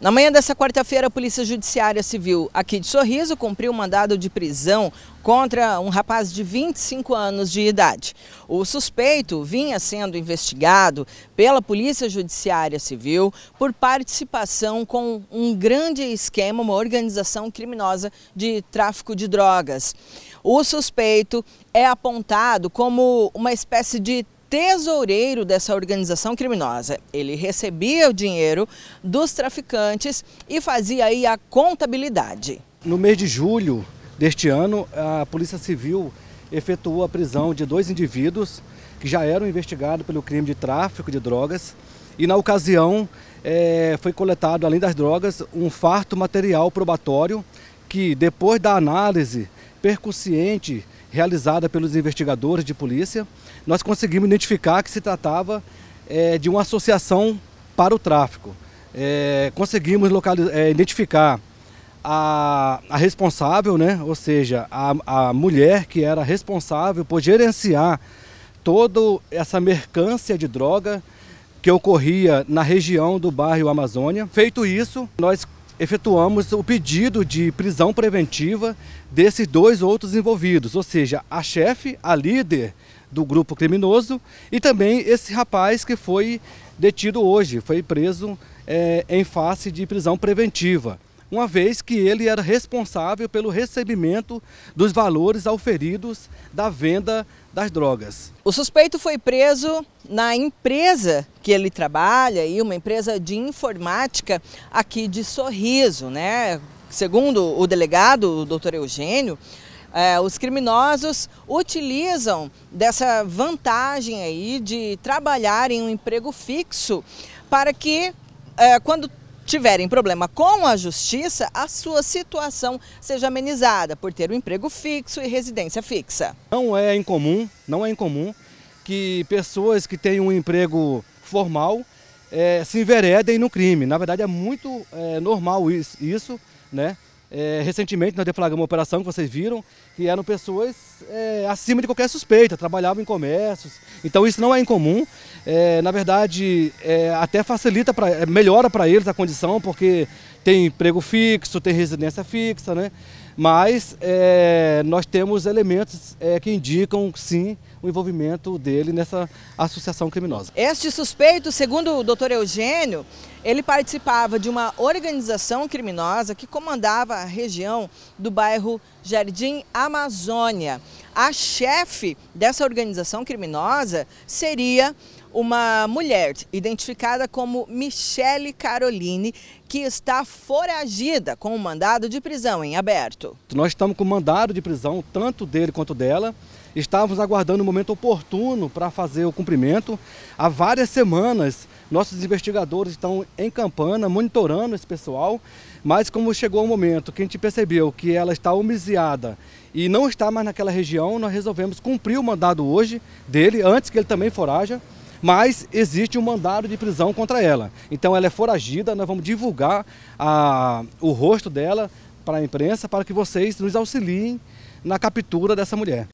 Na manhã dessa quarta-feira, a Polícia Judiciária Civil aqui de Sorriso cumpriu um mandado de prisão contra um rapaz de 25 anos de idade. O suspeito vinha sendo investigado pela Polícia Judiciária Civil por participação com um grande esquema, uma organização criminosa de tráfico de drogas. O suspeito é apontado como uma espécie de tesoureiro dessa organização criminosa. Ele recebia o dinheiro dos traficantes e fazia aí a contabilidade. No mês de julho deste ano, a Polícia Civil efetuou a prisão de dois indivíduos que já eram investigados pelo crime de tráfico de drogas e na ocasião é, foi coletado, além das drogas, um farto material probatório que, depois da análise percussiente realizada pelos investigadores de polícia, nós conseguimos identificar que se tratava é, de uma associação para o tráfico. É, conseguimos é, identificar a, a, responsável, né? ou seja, a, a mulher que era responsável por gerenciar toda essa mercância de droga que ocorria na região do bairro Amazônia. Feito isso, nós efetuamos o pedido de prisão preventiva desses dois outros envolvidos, ou seja, a chefe, a líder do grupo criminoso e também esse rapaz que foi detido hoje, foi preso é, em face de prisão preventiva uma vez que ele era responsável pelo recebimento dos valores auferidos da venda das drogas. O suspeito foi preso na empresa que ele trabalha, e uma empresa de informática aqui de Sorriso, né? Segundo o delegado, o doutor Eugênio, é, os criminosos utilizam dessa vantagem aí de trabalhar em um emprego fixo para que é, quando tiverem problema com a justiça, a sua situação seja amenizada por ter um emprego fixo e residência fixa. Não é incomum, não é incomum que pessoas que têm um emprego formal é, se enveredem no crime. Na verdade é muito é, normal isso, isso né? É, recentemente nós deflagramos uma operação que vocês viram, que eram pessoas é, acima de qualquer suspeita, trabalhavam em comércios. Então isso não é incomum. É, na verdade, é, até facilita, pra, é, melhora para eles a condição, porque tem emprego fixo, tem residência fixa, né? mas é, nós temos elementos é, que indicam, sim, o envolvimento dele nessa associação criminosa. Este suspeito, segundo o doutor Eugênio, ele participava de uma organização criminosa que comandava a região do bairro Jardim Amazônia. A chefe dessa organização criminosa seria uma mulher identificada como Michele Caroline, que está foragida com o um mandado de prisão em aberto. Nós estamos com o mandado de prisão, tanto dele quanto dela. Estávamos aguardando o momento oportuno para fazer o cumprimento. Há várias semanas, nossos investigadores estão em campana, monitorando esse pessoal, mas como chegou o momento que a gente percebeu que ela está omissão, e não está mais naquela região, nós resolvemos cumprir o mandado hoje dele, antes que ele também foraja, mas existe um mandado de prisão contra ela. Então ela é foragida, nós vamos divulgar a, o rosto dela para a imprensa para que vocês nos auxiliem na captura dessa mulher.